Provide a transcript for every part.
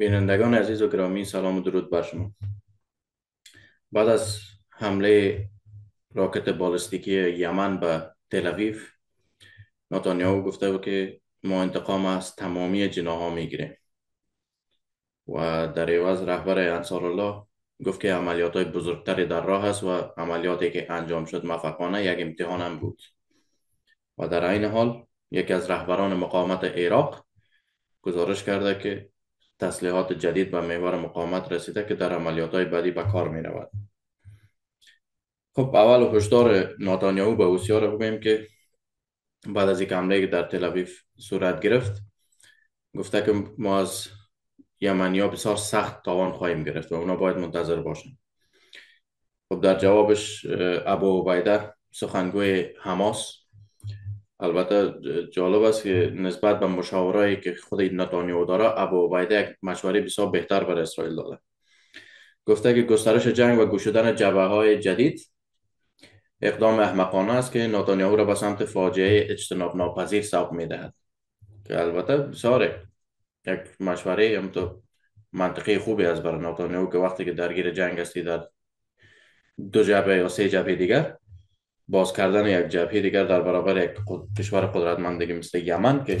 بینندگان عزیز و گرامی سلام و درود بر شما بعد از حمله راکت بالستیکی یمن به تل نتانیاهو گفته بود که ما انتقام از تمامی جناها میگیریم و در عوض رهبر انصار الله گفت که عملیات های بزرگتری در راه است و عملیاتی که انجام شد مفقانه یک امتحان هم بود و در عین حال یکی از رهبران مقاومت عراق گزارش کرده که تسلیحات جدید به میوار مقاومت رسیده که در عملیات های بعدی به کار می رود خب اول هشدار ناتانیاهو به اوسیا رو بگیم که بعد از یک حمله که در تلویف صورت گرفت گفته که ما از یمنی ها بسیار سخت تاوان خواهیم گرفت و اونا باید منتظر باشند خب در جوابش ابو عبیده سخنگوی حماس البته جالب است که نسبت به مشاورایی که خود نتانیاهو داره ابو عبیده یک مشوره بسیار بهتر برای اسرائیل داره گفته که گسترش جنگ و گشودن جبه های جدید اقدام احمقانه است که نتانیاهو را به سمت فاجعه اجتناب ناپذیر سوق میدهد که البته بسیار یک مشوره هم تو منطقه خوبی است برای نتانیاهو که وقتی که درگیر جنگ هستی در دو جبه یا سه جبه دیگر باز کردن یک جبهه دیگر در برابر یک کشور قدرتمند مثل یمن که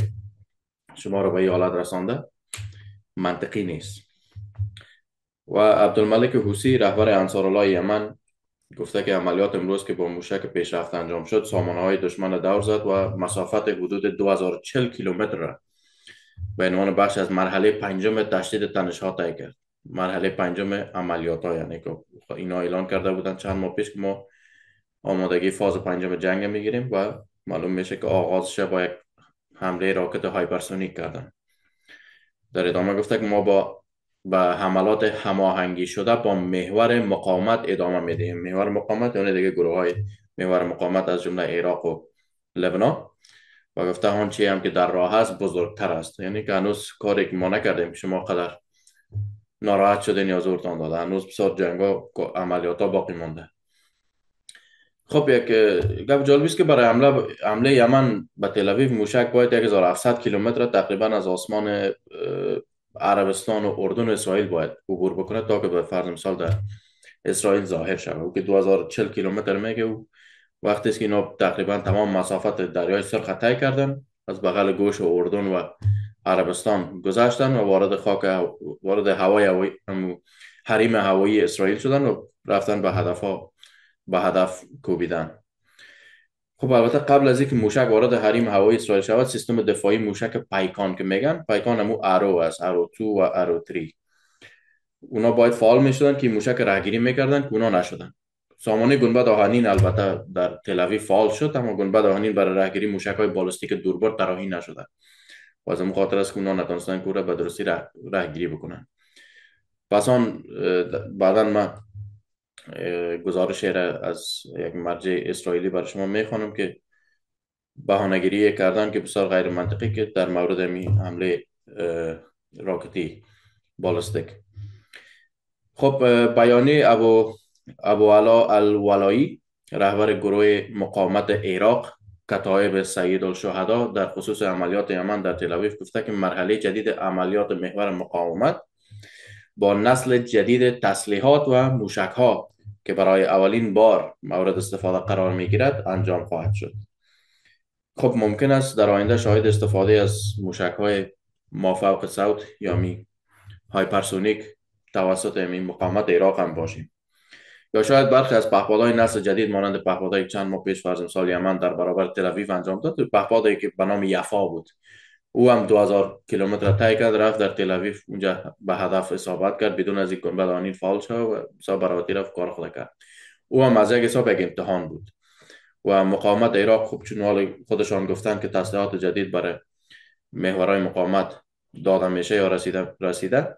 شما رو به این حالت رسانده منطقی نیست و عبدالملک حوسی رهبر انصارالله یمن گفته که عملیات امروز که با موشک پیشرفت انجام شد سامانه های دشمن دور زد و مسافت حدود 2040 کیلومتر را به عنوان بخش از مرحله پنجم تشدید تنش ها کرد مرحله پنجم عملیات ها یعنی که اینا اعلان کرده بودن چند ماه پیش که ما آمادگی فاز پنجم جنگ میگیریم و معلوم میشه که آغازش با یک حمله راکت هایپرسونیک کردن در ادامه گفته که ما با با حملات هماهنگی شده با محور مقاومت ادامه میدهیم محور مقاومت یعنی دیگه گروه های محور مقاومت از جمله عراق و لبنان و گفته چی هم که در راه است بزرگتر است یعنی که هنوز کاری که ما نکردیم شما قدر ناراحت شدین یا زورتان داده هنوز بسیار جنگ عملیات ها باقی مانده خب یک گپ جالبی است که برای حمله حمله یمن به تل اویو موشک باید 1700 کیلومتر تقریبا از آسمان عربستان و اردن و اسرائیل باید عبور بکنه تا که به فرض مثال در اسرائیل ظاهر شود او که 2040 کیلومتر میگه او وقتی که اینا تقریبا تمام مسافت دریای سرخ طی کردن از بغل گوش و اردن و عربستان گذشتن و وارد خاک وارد هوای حریم هوایی اسرائیل شدن و رفتن به هدفها به هدف کوبیدن خب البته قبل از اینکه موشک وارد حریم هوایی اسرائیل شود سیستم دفاعی موشک پایکان که میگن پایکان هم ارو است ارو 2 و ارو 3 اونا باید فعال میشدن که موشک راهگیری میکردن که اونا نشدن سامانه گنبد آهنین البته در تلوی فعال شد اما گنبد آهنین برای راهگیری موشک های بالستیک دوربر طراحی نشدن و از خاطر است که اونا نتونستن که به درستی راهگیری بکنن پس اون بعدا ما گزارش را از یک مرجع اسرائیلی برای شما میخوانم که بهانه‌گیری کردن که بسیار غیر منطقی که در مورد می حمله راکتی بالستیک خب بیانیه ابو ابو علا الولایی رهبر گروه مقاومت عراق کتایب سید الشهدا در خصوص عملیات یمن در تل گفته که مرحله جدید عملیات محور مقاومت با نسل جدید تسلیحات و موشک ها که برای اولین بار مورد استفاده قرار می گیرد انجام خواهد شد خب ممکن است در آینده شاهد استفاده از موشک های مافوق صوت یا می هایپرسونیک توسط می مقامت عراق هم باشیم یا شاید برخی از پهپادهای نسل جدید مانند پهپادهای چند ماه پیش فرزم سال یمن در برابر تلویف انجام داد پهپادی که به نام یفا بود او هم 2000 کیلومتر طی کرد رفت در تل اونجا به هدف اصابت کرد بدون از این بدانین فال شد و حساب براتی رفت کار خود کرد او هم از یک حساب یک امتحان بود و مقاومت عراق خوب چون حال خودشان گفتن که تسلیحات جدید برای محورهای مقاومت داده میشه یا رسیده رسیده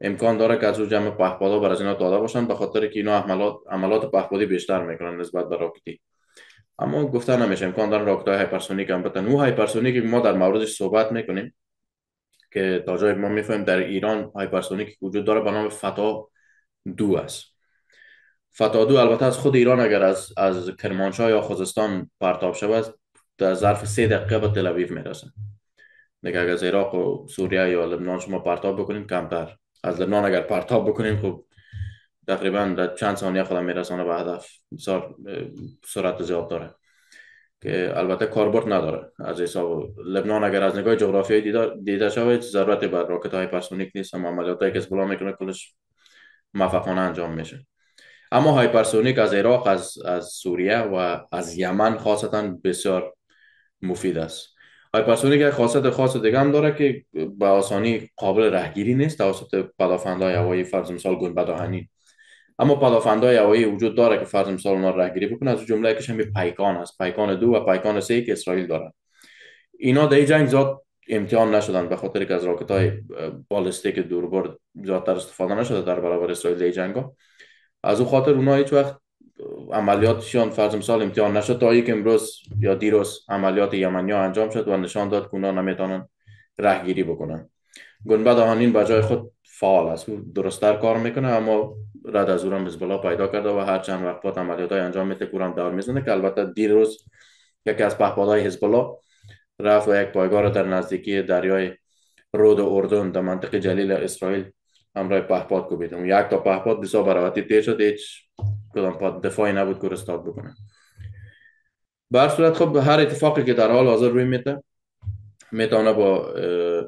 امکان داره که از او جمع پهپادا بر از اینا داده باشن به خاطر که اینا عملات پهپادی بیشتر میکنن نسبت به راکتی اما گفتن نمیشه امکان راکت های هایپرسونیک هم بتن او هایپرسونیک ما در موردش صحبت میکنیم که تا جای ما میفهمیم در ایران هایپرسونیک وجود داره به نام فتا دو است فتا دو البته از خود ایران اگر از از کرمانشاه یا خوزستان پرتاب شود در ظرف سه دقیقه به تلویف میرسند میرسه دیگه اگر از عراق و سوریه یا لبنان شما پرتاب بکنیم کمتر از لبنان اگر پرتاب بکنیم خب تقریبا در چند ثانیه خودم میرسانه به هدف سرعت زیاد داره که البته کاربرد نداره از حساب لبنان اگر از نگاه جغرافیایی دیده, شود ضرورت به راکت های پرسونیک نیست اما عملیات که اسبلا میکنه کلش مفقانه انجام میشه اما هایپرسونیک از عراق از, از سوریه و از یمن خاصتا بسیار مفید است هایپرسونیک خاصیت خاص دیگه هم داره که به آسانی قابل رهگیری نیست توسط پدافندهای هوایی فرض مثال گنبد اما های هوایی وجود داره که فرض مثال را رهگیری بکنه از جمله یکیش هم پیکان است پیکان دو و پیکان سه که اسرائیل دارن اینا در این جنگ زیاد امتحان نشدن به خاطر که از راکت های بالستیک دوربر زیادتر استفاده نشده در برابر اسرائیل در جنگ ها از اون خاطر اونا هیچ وقت عملیاتشان فرض مثال امتحان نشد تا که امروز یا دیروز عملیات یمنی ها انجام شد و نشان داد که اونها نمیتونن رهگیری بکنن گنبد آهنین به جای خود فعال است درستتر کار میکنه اما رد از اون حزب پیدا کرده و هر چند وقت بعد عملیات های انجام میده که دار دور میزنه که البته دیروز یکی از های حزب رفت و یک پایگاه را در نزدیکی دریای رود اردن در منطقه جلیل اسرائیل همراه پهپاد کوبید یک تا پهپاد بسیار براوتی تیر شد هیچ کدام پاد دفاعی نبود که رستاد بکنه بر صورت خب هر اتفاقی که در حال حاضر روی میده میتونه با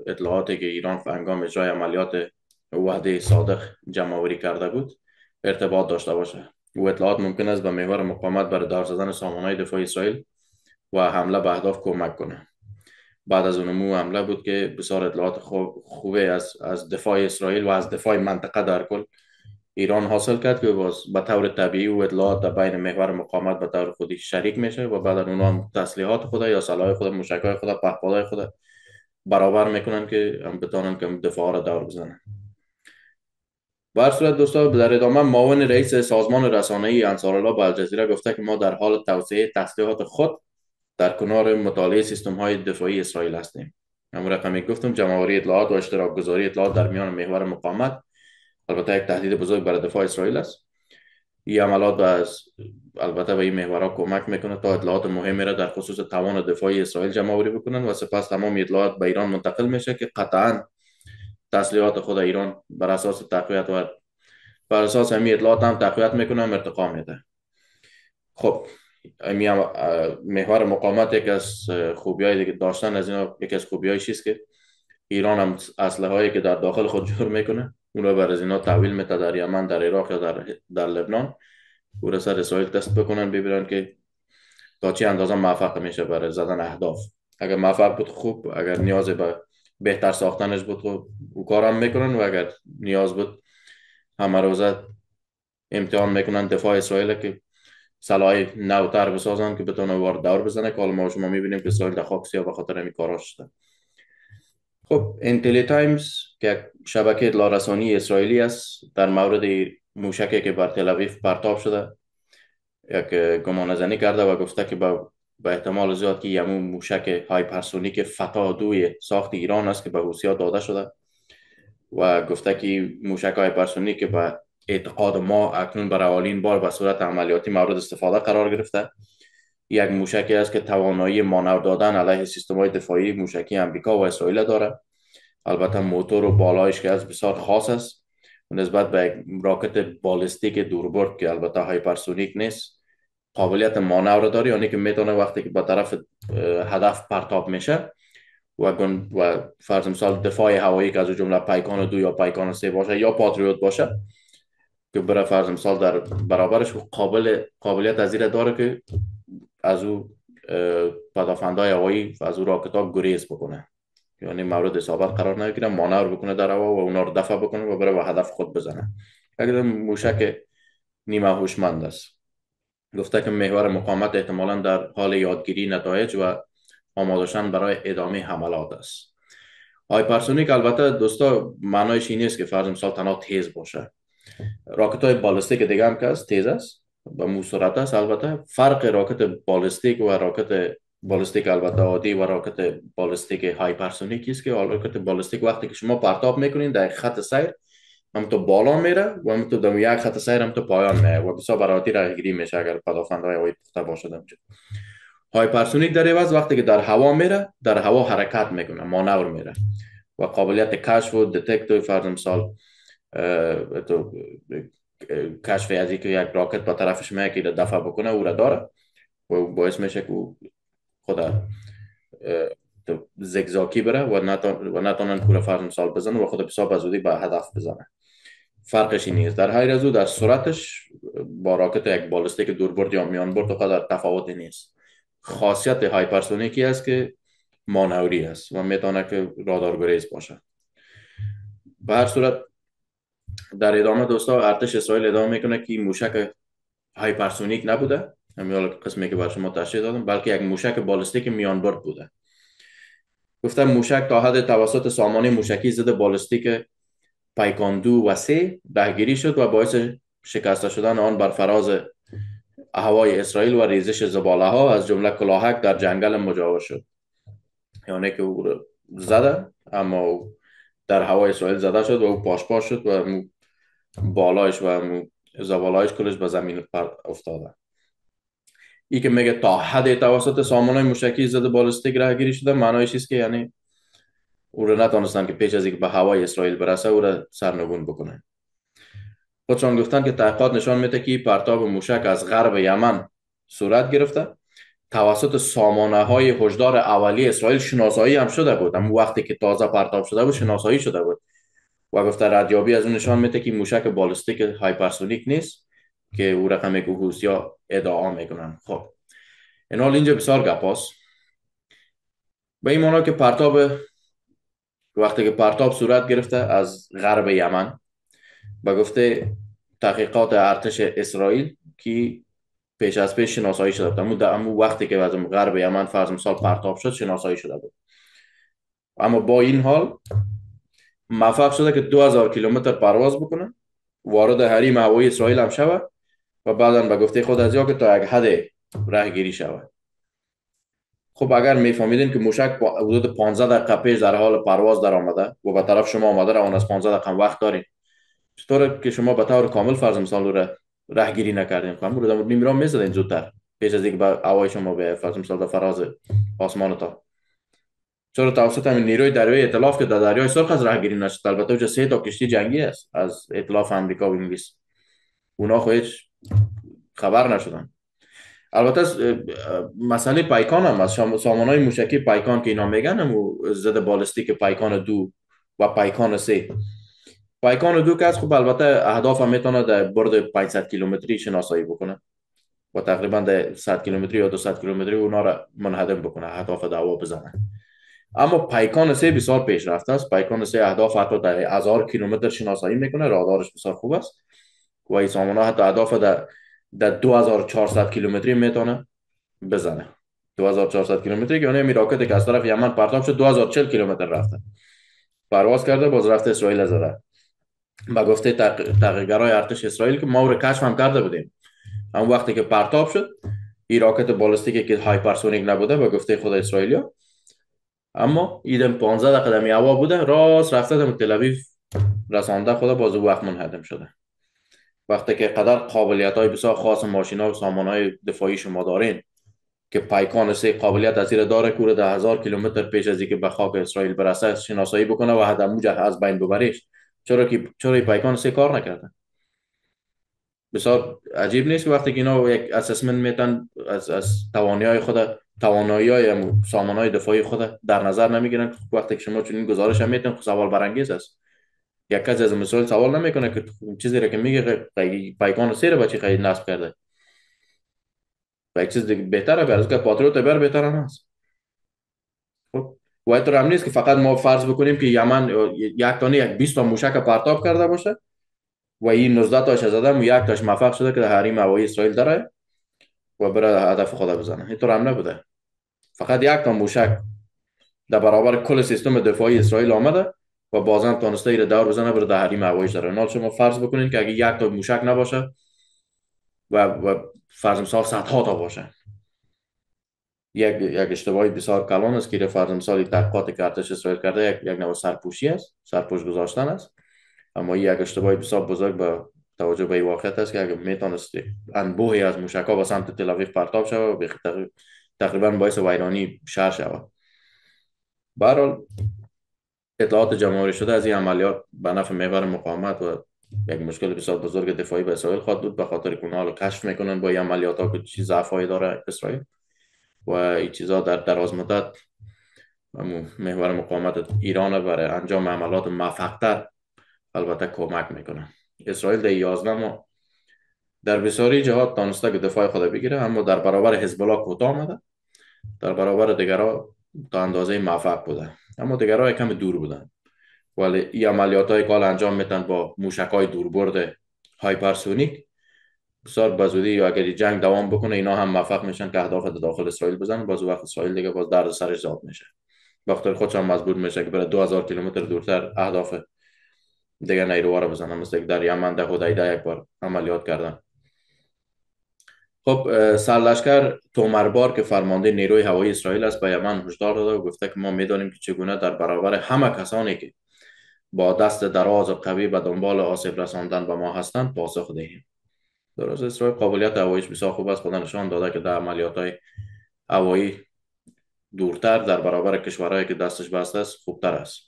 اطلاعاتی که ایران فنگام اجرای عملیات وحده صادق جمعوری کرده بود ارتباط داشته باشه او اطلاعات ممکن است به محور مقاومت برای دار زدن سامانه دفاع اسرائیل و حمله به اهداف کمک کنه بعد از اونمو حمله بود که بسیار اطلاعات خوب خوبه از, از دفاع اسرائیل و از دفاع منطقه در کل ایران حاصل کرد که باز به طور طبیعی و اطلاعات در بین محور مقامت به طور خودی شریک میشه و بعد از هم تسلیحات خود یا سلاح خود مشکای خود پهپادهای خود برابر میکنن که هم که دفاع را دور بزنن بر صورت دوستان در ادامه معاون رئیس سازمان ای انصارالله به الجزیره گفته که ما در حال توسعه تسلیحات خود در کنار مطالعه سیستم های دفاعی اسرائیل هستیم همون رقمی گفتم جمعوری اطلاعات و اشتراک گذاری اطلاعات در میان محور مقاومت البته یک تهدید بزرگ برای دفاع اسرائیل است این عملات از البته به این ها کمک میکنه تا اطلاعات مهمی را در خصوص توان دفاعی اسرائیل جمع بکنن و سپس تمام اطلاعات به ایران منتقل میشه که قطعاً تسلیحات خود ایران بر اساس تقویت و بر اساس همین اطلاعات هم تقویت میکنم ارتقا میده خب امی محور مقامت یک از خوبی های داشتن از این یک از خوبی که ایران هم اصله هایی که در داخل خود جور میکنه اون را بر از اینا تحویل میده در یمن در عراق یا در, در لبنان او را سر اسرائیل تست بکنن ببینن که تا چه اندازه موفق میشه برای زدن اهداف اگر موفق بود خوب اگر نیاز به بهتر ساختنش بود خب او کارم میکنن و اگر نیاز بود همه روزه امتحان میکنن دفاع اسرائیل که سلاحی نوتر بسازن که بتونه وارد دور بزنه که حالا ما شما میبینیم که اسرائیل در خاک به خاطر همین شده خب انتلی تایمز که شبکه لارسانی اسرائیلی است در مورد موشکی که بر تلویف پرتاب شده یک گمانه کرده و گفته که با به احتمال زیاد که یمون موشک هایپرسونیک فتا دوی ساخت ایران است که به روسیه داده شده و گفته که موشک هایپرسونیک که به اعتقاد ما اکنون برای اولین بار به صورت عملیاتی مورد استفاده قرار گرفته یک موشکی است که توانایی مانور دادن علیه سیستم های دفاعی موشکی آمریکا و اسرائیل داره البته موتور و بالایش که از بسیار خاص است نسبت به راکت بالستیک دوربرد که البته هایپرسونیک نیست قابلیت مانع رو یعنی که میتونه وقتی که به طرف هدف پرتاب میشه و و فرض مثال دفاع هوایی که از جمله پیکان دو یا پایکان سه باشه یا پاتریوت باشه که برای فرض مثال در برابرش قابل قابلیت از داره که از او پدافندهای هوایی از او راکت ها گریز بکنه یعنی مورد اصابت قرار نگیره مانور بکنه در هوا و اونا رو دفع بکنه و برای به هدف خود بزنه اگر موشک نیمه هوشمند است گفته که محور مقامت احتمالا در حال یادگیری نتایج و آمادشان برای ادامه حملات است هایپرسونیک البته دوستا معنایش این است که فرض مثال تنها تیز باشه راکت های بالستیک دیگه هم که هست تیز است و مو است البته فرق راکت بالستیک و راکت بالستیک البته عادی و راکت بالستیک هایپرسونیک است که راکت بالستیک وقتی که شما پرتاب میکنین در خط سیر هم تو بالا میره و هم تو دم یک خط سیر هم تو پایان میره و بسیار برای رهگیری میشه اگر پدافند های پخته باشد ہائی های پرسونیک در عوض وقتی که در هوا میره در هوا حرکت میکنه مانور میره و قابلیت کشف و دتکت و فرض مثال تو کشف از که یک راکت به طرفش میاد که دفع بکنه او را داره و باعث میشه که خود زگزاکی بره و نتونن کوره فرض مثال بزنه و خود بسیار بزودی به هدف بزنه فرقش نیست در هر از او در سرعتش با راکت یک بالستیک دور برد یا میان برد قدر تفاوتی نیست خاصیت هایپرسونیکی است که مانوری است و میتونه که رادار گریز باشه به هر صورت در ادامه دوستا ارتش اسرائیل ادامه میکنه که موشک هایپرسونیک نبوده همین قسمی که بر شما تشریح دادم بلکه یک موشک بالستیک میان برد بوده گفتم موشک تا حد توسط سامانه موشکی زده بالستیک و سه دهگیری شد و باعث شکسته شدن آن بر فراز هوای اسرائیل و ریزش زباله ها از جمله کلاهک در جنگل مجاور شد یعنی که او زده اما او در هوای اسرائیل زده شد و او پاش پاش شد و بالایش و زبالایش کلش به زمین پر افتاده ای که میگه تا حد توسط سامان های مشکی زده بالستیک راه گیری شده معنایش که یعنی او را نتانستند که پیش از اینکه به هوای اسرائیل برسه او را سرنگون بکنند خودشان گفتن که تحقیقات نشان میده که پرتاب موشک از غرب یمن صورت گرفته توسط سامانه های هشدار اولی اسرائیل شناسایی هم شده بود اما وقتی که تازه پرتاب شده بود شناسایی شده بود و گفته ردیابی از اون نشان میده که موشک بالستیک هایپرسونیک نیست که او رقم که ها ادعا میکنن خب این حال اینجا بسیار گپاس به این مانا که پرتاب وقتی که پرتاب صورت گرفته از غرب یمن به گفته تحقیقات ارتش اسرائیل که پیش از پیش شناسایی شده بود اما وقتی که از غرب یمن فرض مثال پرتاب شد شناسایی شده بود اما با این حال موفق شده که 2000 کیلومتر پرواز بکنه وارد حریم هوایی اسرائیل هم شود و بعدا به گفته خود از یا که تا یک حد رهگیری شود خب اگر میفهمیدین که موشک حدود 15 دقیقه پیش در حال پرواز در آمده و به طرف شما آمده اون از 15 دقیقه وقت دارین چطور که شما به طور کامل فرض مثال را راهگیری نکردین خب رو دمر نمیرا میزدین زودتر پیش از اینکه به هوای شما به فرض مثال در فراز آسمان تا چرا توسط همین نیروی دریایی ائتلاف که در دریای سرخ از راهگیری نشد البته اونجا سه تا کشتی جنگی است از ائتلاف آمریکا و انگلیس اونا هیچ خبر نشدن البته از مسئله پایکان هم از سامان های موشکی پایکان که اینا میگن و زده بالستیک پایکان دو و پایکان سه پایکان دو که از خوب البته اهداف هم میتونه در برد 500 کیلومتری شناسایی بکنه و تقریبا در 100 کیلومتری یا 200 کیلومتری اونا را منهدم بکنه اهداف دعوا بزنه اما پایکان سه بسیار پیش رفته است پایکان سه اهداف حتی در هزار کیلومتر شناسایی میکنه رادارش بسیار خوب است و این ها حتی اهداف در در 2400 کیلومتری میتونه بزنه 2400 کیلومتری که اون راکت که از طرف یمن پرتاب شد 2040 کیلومتر رفته پرواز کرده باز رفته اسرائیل زده با گفته تحقیقگرای ارتش اسرائیل که ما رو کشف هم کرده بودیم هم وقتی که پرتاب شد این راکت بالستیک که هایپرسونیک نبوده به گفته خود اسرائیلیا اما ایدم 15 قدمی هوا بوده راست رفته تل رسانده خدا باز وقت منهدم شده وقتی که قدر قابلیت های بسیار خاص ماشین ها و سامان های دفاعی شما دارین که پایکان سه قابلیت از داره کوره ده هزار کیلومتر پیش از که به خاک اسرائیل برسه شناسایی بکنه و هدف موجه از بین ببریش چرا که چرا پیکان سه کار نکرده؟ بسیار عجیب نیست که وقتی که اینا یک اسسمنت میتن از از های خود توانایی های سامان های دفاعی خود در نظر نمیگیرن وقتی که شما چنین گزارش هم میتن خب سوال برانگیز است یک کس از مثال سوال نمیکنه که چیزی را که میگه پیکان سه را بچی نصب کرده و یک چیز بهتره بر از که پاتریوت بر بهتر هم هست خب و اینطور هم نیست که فقط ما فرض بکنیم که یمن یک تانه یک 20 تا موشک پرتاب کرده باشه و این 19 تاش از آدم و یک تاش موفق شده که در حریم هوایی اسرائیل داره و برای هدف خدا بزنه اینطور هم نبوده فقط یک تا موشک در برابر کل سیستم دفاعی اسرائیل آمده و بازم تانسته ایره دور بزنه بره حریم هوایش داره نال شما فرض بکنین که اگه یک تا موشک نباشه و, و فرض مثال صدها تا باشه یک یک اشتباهی بسیار کلان است که فرض مثال تحقیقات که ارتش اسرائیل کرده یک یک نوع سرپوشی است سرپوش گذاشتن است اما یک اشتباهی بسیار بزرگ به توجه به واقعیت است که اگه میتونست انبوهی از ها به سمت تلویف پرتاب شود و تقریبا باعث ویرانی شهر شود برحال اطلاعات جمعوری شده از این عملیات به نفع محور مقاومت و یک مشکل بسیار بزرگ دفاعی به اسرائیل خواهد بود به خاطر که حالا کشف میکنن با این عملیات ها که چی ضعف داره اسرائیل و این چیزها در دراز مدت محور مقاومت ایران برای انجام عملات موفقتر البته کمک میکنن اسرائیل در 11 ما در بسیاری جهات دانسته که دفاع خود بگیره اما در برابر حزب الله کوتاه آمده در برابر دیگرها تا اندازه موفق بودن اما دیگرها کم دور بودن ولی این عملیات های کال انجام میتن با موشک های دوربرد هایپرسونیک بسیار بزودی یا اگر جنگ دوام بکنه اینا هم موفق میشن که اهداف داخل اسرائیل بزن باز وقت اسرائیل دیگه باز درد سرش زاد میشه بخاطر خودش هم مجبور میشه که برای 2000 کیلومتر دورتر اهداف دیگه نیروها رو بزنن مثل در یمن در یک بار عملیات کردن خب سرلشکر تومربار که فرمانده نیروی هوایی اسرائیل است به یمن هشدار داده و گفته که ما میدانیم که چگونه در برابر همه کسانی که با دست دراز و قوی به دنبال آسیب رساندن به ما هستند پاسخ دهیم درست اسرائیل قابلیت هواییش بسیار خوب است خود نشان داده که در عملیات های هوایی دورتر در برابر کشورهایی که دستش بسته است خوبتر است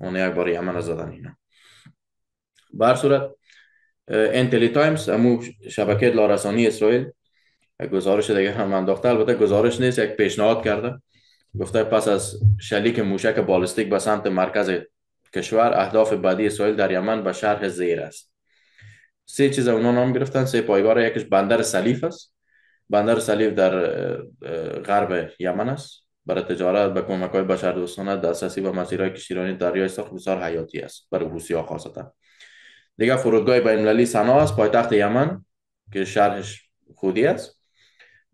اون یک بار یمن زدن اینا بر صورت انتلی تایمز امو شبکه لارسانی اسرائیل گزارش دیگه هم انداخته البته گزارش نیست یک پیشنهاد کرده گفته پس از شلیک موشک بالستیک به سمت مرکز کشور اهداف بعدی اسرائیل در یمن به شرح زیر است سه چیز اونا نام گرفتن سه پایگاه یکش بندر سلیف است بندر سلیف در غرب یمن است برای تجارت به کمک های بشر دوستانه دسترسی به مسیرهای کشیرانی دریای سرخ بسیار حیاتی است برای روسیه خاصتا دیگه فرودگاه بین المللی سنا است پایتخت یمن که شرحش خودی است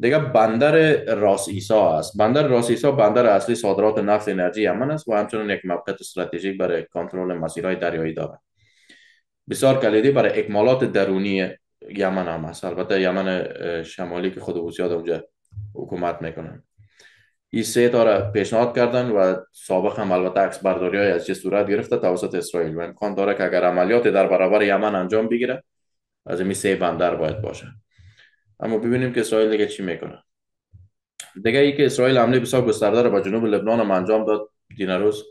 دیگه بندر راس ایسا است بندر راس ایسا بندر اصلی صادرات نفت انرژی یمن است و همچنین یک موقعیت استراتژیک برای کنترل مسیرهای دریایی دارد بسیار کلیدی برای اکمالات درونی یمن هم است البته یمن شمالی که خود بسیار اونجا حکومت میکنن این سه تا پیشنهاد کردن و سابق هم البته عکس برداری های از چه صورت گرفته توسط اسرائیل و امکان داره که اگر عملیات در برابر یمن انجام بگیره از این سه بندر باید باشه اما ببینیم که اسرائیل دیگه چی میکنه دیگه ای که اسرائیل حمله بسیار گسترده را به جنوب لبنان هم انجام داد دیناروز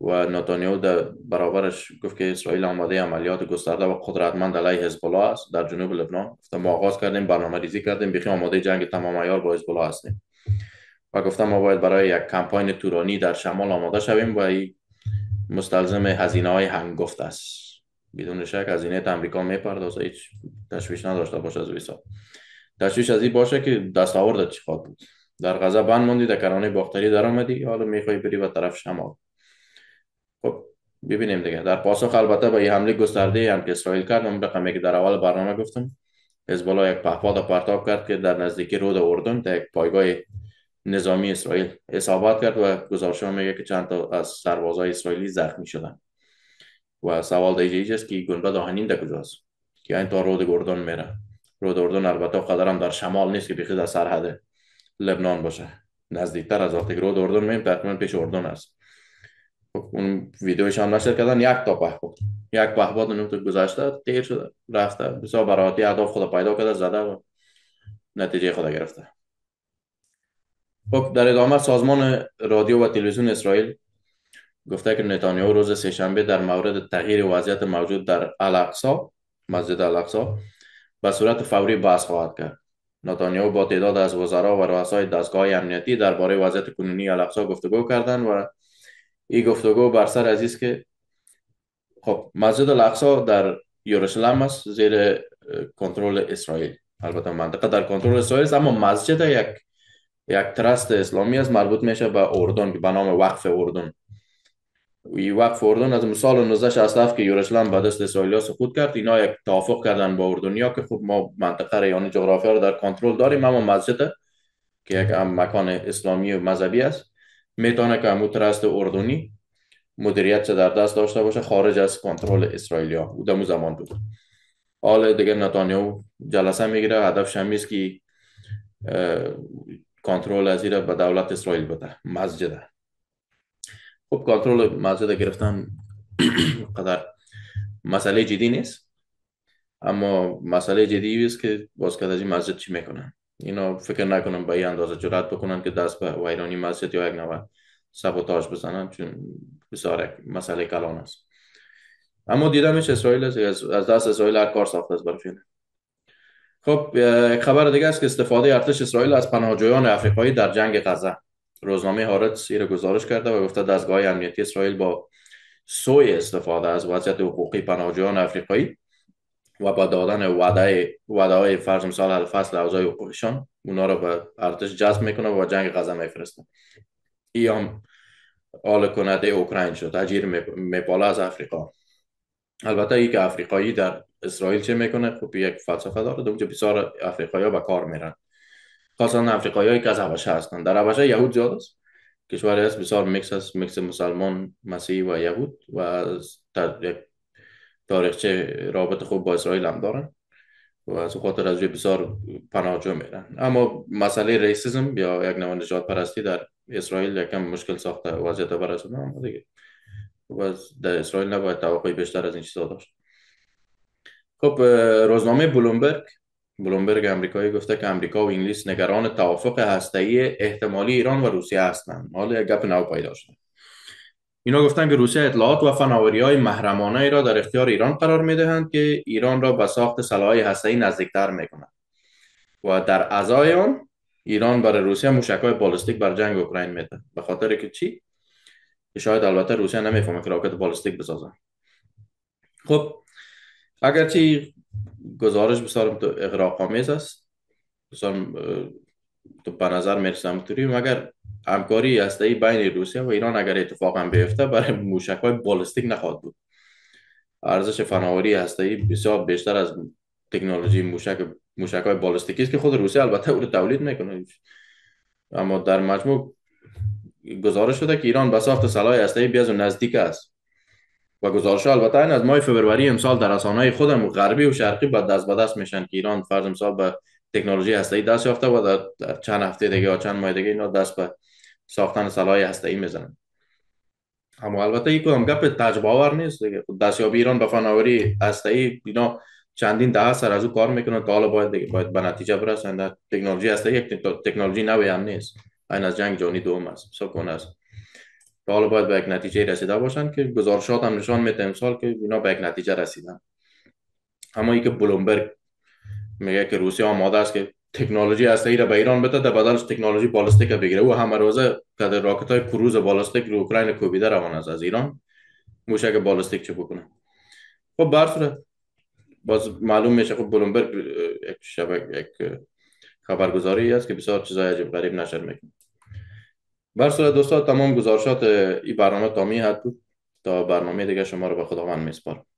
و نتانیاهو در برابرش گفت که اسرائیل آماده عملیات گسترده و قدرتمند علیه حزب الله است در جنوب لبنان گفتم ما آغاز کردیم برنامه ریزی کردیم بخی آماده جنگ تمام عیار با حزب الله هستیم و گفتم ما باید برای یک کمپاین تورانی در شمال آماده شویم و این مستلزم هزینه های هنگفت است بدون شک هزینه امریکا میپردازه هیچ تشویش نداشته باش از ویسا تشویش از این باشه که آورده چی خواد بود در غذا بند موندی در کرانه باختری در آمدی حالا میخوای بری و طرف شمال خب ببینیم دیگه در پاسخ البته به این حمله گسترده هم که اسرائیل کرد اون رقمی که در اول برنامه گفتم از بالا یک پهپاد پرتاب کرد که در نزدیکی رود اردن تا یک پایگاه نظامی اسرائیل اصابت کرد و گزارش میگه که چند تا از سربازای اسرائیلی زخمی شدن و سوال دیگه ایجاست که گنبد آهنین در کجاست که این تا رود گردان میره رود اردن البته قدرم در شمال نیست که بخیز در سرحد لبنان باشه نزدیکتر از وقتی رود اردن میم تقریبا پیش اردن است اون ویدیوش هم نشر کردن یک تا بود یک په اون تو گذاشته تیر شده رفته بسیار براتی اهداف خود پیدا کرده زده و نتیجه خود گرفته در ادامه سازمان رادیو و تلویزیون اسرائیل گفته که نتانیاهو روز سهشنبه در مورد تغییر وضعیت موجود در الاقصا مسجد الاقصا به صورت فوری بحث خواهد کرد نتانیاهو با تعداد از وزرا و رؤسای دستگاه امنیتی درباره وضعیت کنونی الاقصا گفتگو کردند و این گفتگو بر سر عزیز که خب مسجد الاقصا در یروشلم است زیر کنترل اسرائیل البته منطقه در کنترل اسرائیل است اما مسجد یک یک ترست اسلامی است مربوط میشه به اردن به نام وقف اردن یه وقت فردن از سال 1967 که یورشلم به دست اسرائیل سقوط کرد اینا یک توافق کردن با اردنیا که خب ما منطقه ریان جغرافیا رو در کنترل داریم اما مسجد که یک مکان اسلامی و مذهبی است میتونه که امو ترست اردنی مدیریت چه در دست داشته باشه خارج از کنترل اسرائیلیا او دمو زمان بود حال دیگه نتانیاهو جلسه میگیره هدف شمیز که کنترل ازیره به دولت اسرائیل بده مسجد خب کنترل موضوع گرفتن قدر مسئله جدی نیست اما مسئله جدی است که باز از این مسجد چی میکنن اینا فکر نکنم به این اندازه جرات بکنن که دست به ویرانی مسجد یا یک نوع سبوتاج بزنن چون بسیار مسئله کلان است اما ایش اسرائیل است از دست اسرائیل هر کار ساخته است برای خب خبر دیگه است که استفاده ارتش اسرائیل از پناهجویان افریقایی در جنگ غزه روزنامه هارتس را گزارش کرده و گفته دستگاه امنیتی اسرائیل با سوی استفاده از وضعیت حقوقی پناهجویان آفریقایی و با دادن وعده های فرض مثال الفصل اوزای حقوقشان اونا را به ارتش جذب میکنه و جنگ غزه میفرسته ای هم آل کنده اوکراین شد اجیر میپاله از افریقا البته ای که افریقایی در اسرائیل چه میکنه خب یک فلسفه داره اونجا بسیار افریقایی ها به کار میرن خاصا افریقایی که از حبشه هستند در حبشه یهود زیاد است کشوری است بسیار میکس است میکس مسلمان مسیحی و یهود و از تاریخچه رابط خوب با اسرائیل هم دارن و از خاطر از بسیار پناهجو میرن اما مسئله ریسیزم یا یک نوع نجات پرستی در اسرائیل یکم مشکل ساخته وضعیت برسونه اما دیگه و در اسرائیل نباید توقعی بیشتر از این چیزا داشت خب روزنامه بلومبرگ بلومبرگ امریکایی گفته که امریکا و انگلیس نگران توافق هسته‌ای احتمالی ایران و روسیه هستند حالا گپ نو پیدا شده اینا گفتن که روسیه اطلاعات و فناوری های محرمانه ای را در اختیار ایران قرار میدهند که ایران را به ساخت سلاح هسته‌ای نزدیکتر میکنند و در ازای آن ایران برای روسیه موشک های بالستیک بر جنگ اوکراین میده به خاطر که چی که شاید البته روسیه نمیفهمه که راکت بالستیک بسازن خب اگرچه گزارش بسیار اغراق آمیز است بسیار تو به نظر میرسم توری مگر همکاری هسته بین روسیه و ایران اگر اتفاق هم بیفته برای موشک های بالستیک نخواهد بود ارزش فناوری هسته بسیار بیشتر از تکنولوژی موشک موشک های بالستیکی است که خود روسیه البته او رو تولید میکنه اما در مجموع گزارش شده که ایران با ساخت سلاح هسته بیاز و نزدیک است و گزارش البته این از ماه فوریه امسال در رسانه خودم غربی و شرقی با دست به دست میشن که ایران فرض امسال به تکنولوژی هسته‌ای دست یافته و در چند هفته دیگه یا چند ماه دیگه اینا دست به ساختن سلاح هسته‌ای میزنن اما البته این کدام گپ تجربه آور نیست دیگه خب دستیابی ایران به فناوری هسته‌ای اینا چندین دهه سر از او کار میکنن تا حالا باید باید به نتیجه برسن تکنولوژی هسته‌ای یک تکنولوژی نوی هم نیست این از جنگ جهانی دوم است سکون است که حالا باید به یک نتیجه رسیده باشن که گزارشات هم نشان میده امسال که اینا به یک نتیجه رسیدن اما ای که بلومبرگ میگه که روسیه آماده است که تکنولوژی هسته ای را به ایران بده در بدلش تکنولوژی بالستیک بگیره او همه روزه که راکت های کروز بالستیک رو اوکراین کوبیده روان از از ایران موشک بالستیک چه بکنه خب بر باز معلوم میشه خب بلومبرگ یک شبکه یک خبرگزاری است که بسیار چیزای عجیب غریب نشر میکنه بر صورت دوستان تمام گزارشات این برنامه تامی حد بود تا برنامه دیگه شما رو به خداوند میسپارم